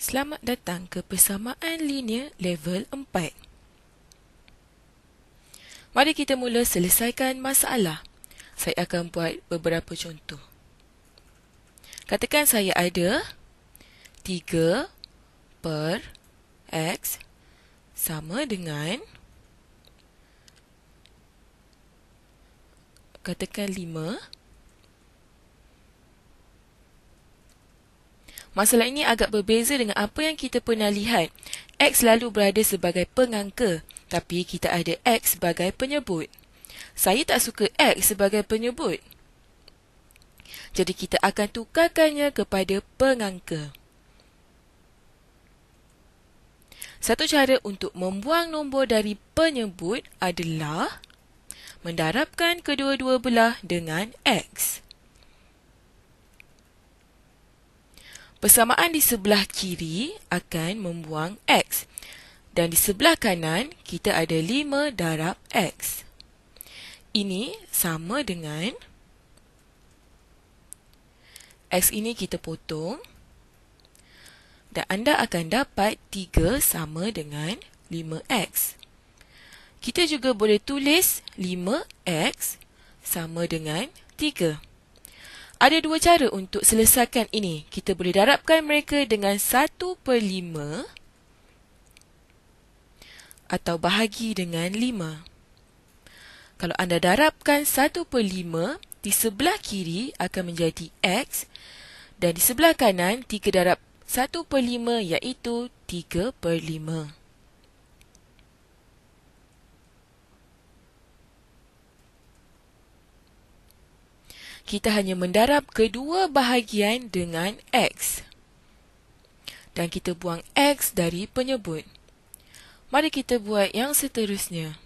Selamat datang ke persamaan linear level 4. Mari kita mula selesaikan masalah. Saya akan buat beberapa contoh. Katakan saya ada 3 per x sama dengan katakan Masalah ini agak berbeza dengan apa yang kita pernah lihat. X selalu berada sebagai pengangka, tapi kita ada X sebagai penyebut. Saya tak suka X sebagai penyebut. Jadi kita akan tukarkannya kepada pengangka. Satu cara untuk membuang nombor dari penyebut adalah mendarabkan kedua-dua belah dengan X. Persamaan di sebelah kiri akan membuang X dan di sebelah kanan kita ada 5 darab X. Ini sama dengan X ini kita potong dan anda akan dapat 3 sama dengan 5X. Kita juga boleh tulis 5X sama dengan 3. Ada dua cara untuk selesaikan ini. Kita boleh darabkan mereka dengan 1 per 5 atau bahagi dengan 5. Kalau anda darabkan 1 per 5, di sebelah kiri akan menjadi X dan di sebelah kanan 3 darab 1 per 5 iaitu 3 per 5. kita hanya mendarab kedua bahagian dengan X. Dan kita buang X dari penyebut. Mari kita buat yang seterusnya.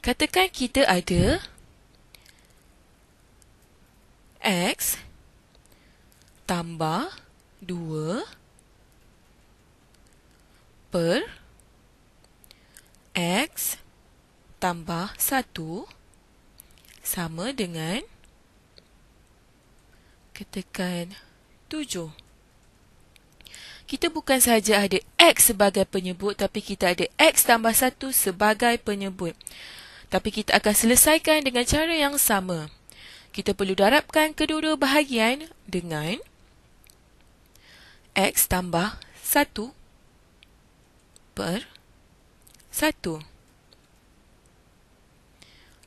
Katakan kita ada X tambah 2 per 2. X tambah 1 sama dengan katakan 7. Kita bukan sahaja ada X sebagai penyebut tapi kita ada X tambah 1 sebagai penyebut. Tapi kita akan selesaikan dengan cara yang sama. Kita perlu darabkan kedua-dua bahagian dengan X tambah 1 per 7. Satu.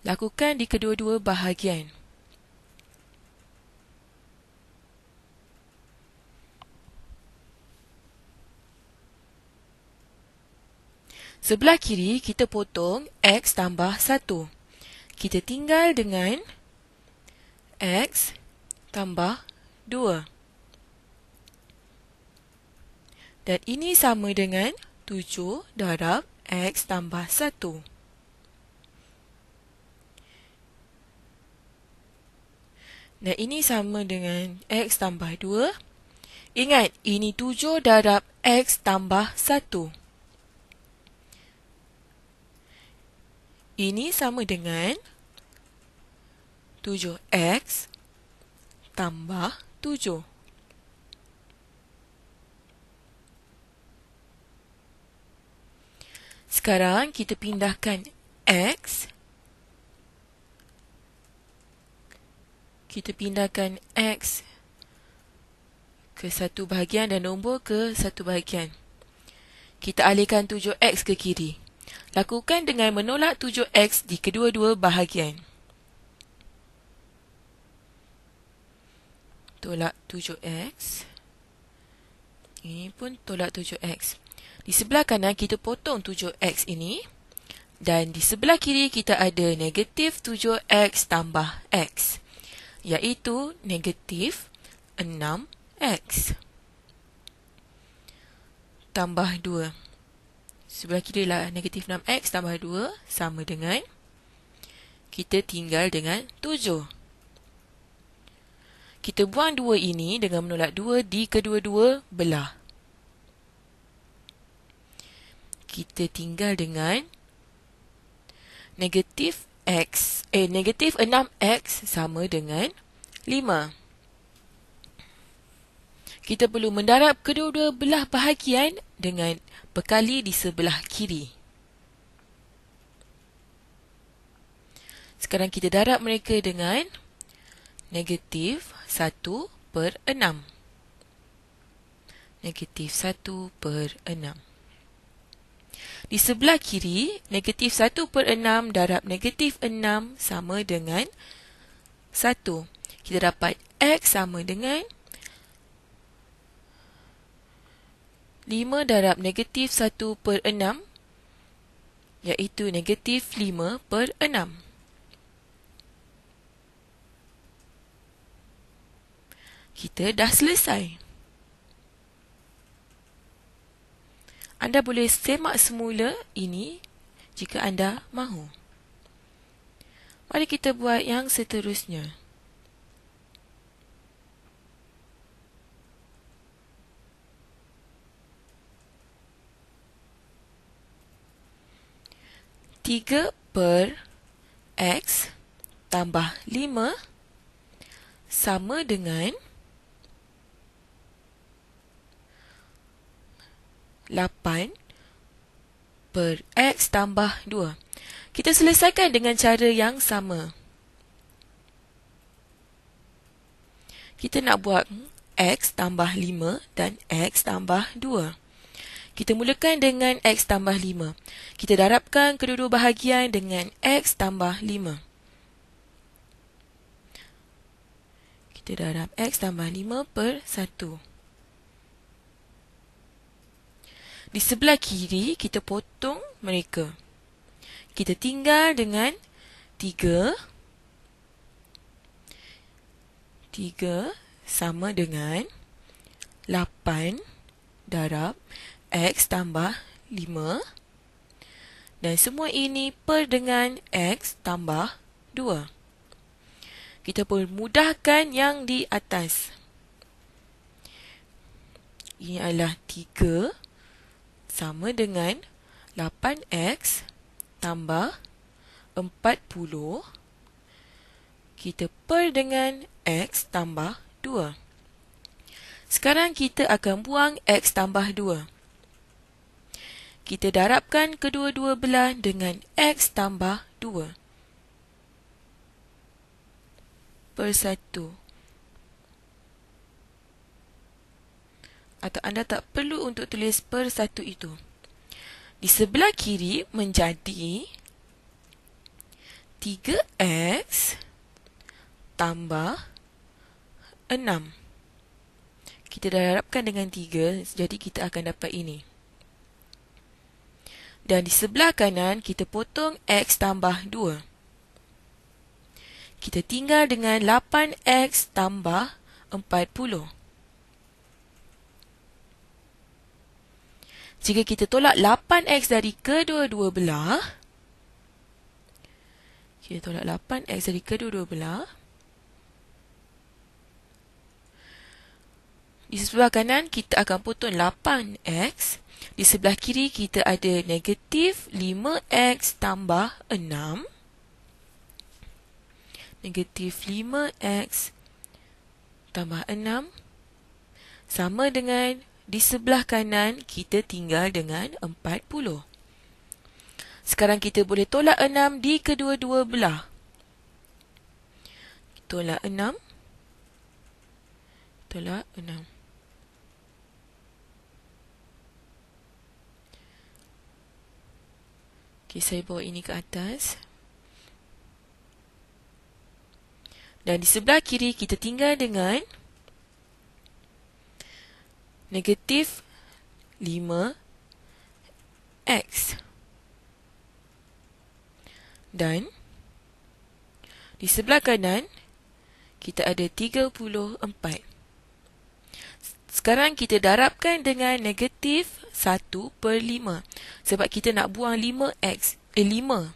Lakukan di kedua-dua bahagian. Sebelah kiri, kita potong X tambah 1. Kita tinggal dengan X tambah 2. Dan ini sama dengan 7 darab 2. X tambah 1 Dan ini sama dengan X tambah 2 Ingat, ini 7 darab X tambah 1 Ini sama dengan 7X tambah 7 Sekarang kita pindahkan X. Kita pindahkan X ke satu bahagian dan nombor ke satu bahagian. Kita alihkan 7X ke kiri. Lakukan dengan menolak 7X di kedua-dua bahagian. Tolak 7X. Ini pun tolak 7X. x di sebelah kanan kita potong 7x ini dan di sebelah kiri kita ada negatif 7x tambah x iaitu negatif 6x tambah 2. Sebelah kiri lah negatif 6x tambah 2 sama dengan kita tinggal dengan 7. Kita buang 2 ini dengan menolak 2 di kedua-dua belah. kita tinggal dengan negatif x eh negatif 6x sama dengan 5. Kita perlu mendarab kedua-dua belah bahagian dengan berkali di sebelah kiri. Sekarang kita darab mereka dengan negatif 1 per 6. Negatif 1 per 6. Di sebelah kiri, negatif 1 per 6 darab negatif 6 sama dengan 1. Kita dapat X sama dengan 5 darab negatif 1 per 6 iaitu negatif 5 per 6. Kita dah selesai. Anda boleh semak semula ini jika anda mahu. Mari kita buat yang seterusnya. Tiga per x tambah lima sama dengan 8 per x tambah 2. Kita selesaikan dengan cara yang sama. Kita nak buat x tambah 5 dan x tambah 2. Kita mulakan dengan x tambah 5. Kita darabkan kedua-dua bahagian dengan x tambah 5. Kita darab x tambah 5 per 1. Di sebelah kiri, kita potong mereka. Kita tinggal dengan 3. 3 sama dengan 8 darab X tambah 5. Dan semua ini per dengan X tambah 2. Kita boleh mudahkan yang di atas. Ini adalah 3 sama dengan 8x tambah 40 kita per dengan x tambah 2. Sekarang kita akan buang x tambah 2. Kita darabkan kedua-dua belah dengan x tambah 2. Per 1. atau anda tak perlu untuk tulis per satu itu. Di sebelah kiri menjadi 3x tambah 6. Kita dah harapkan dengan 3, jadi kita akan dapat ini. Dan di sebelah kanan, kita potong x tambah 2. Kita tinggal dengan 8x tambah 40. Jika kita tolak 8x dari kedua-dua belah, kita tolak 8x dari kedua-dua belah, di sebelah kanan kita akan putun 8x, di sebelah kiri kita ada negatif 5x tambah 6, negatif 5x tambah 6, sama dengan di sebelah kanan kita tinggal dengan 40. Sekarang kita boleh tolak 6 di kedua-dua belah. Tolak 6. Tolak 6. Okey, saya bawa ini ke atas. Dan di sebelah kiri kita tinggal dengan negatif 5x dan di sebelah kanan kita ada 34 sekarang kita darabkan dengan negatif 1 per 5 sebab kita nak buang 5x eh 5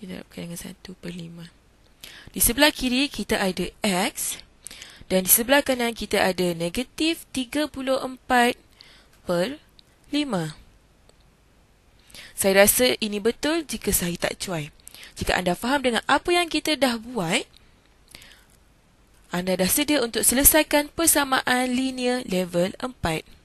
kita darabkan dengan 1 per 5 di sebelah kiri kita ada x dan di sebelah kanan kita ada negatif 34 per 5. Saya rasa ini betul jika saya tak cuai. Jika anda faham dengan apa yang kita dah buat, anda dah sedia untuk selesaikan persamaan linear level 4.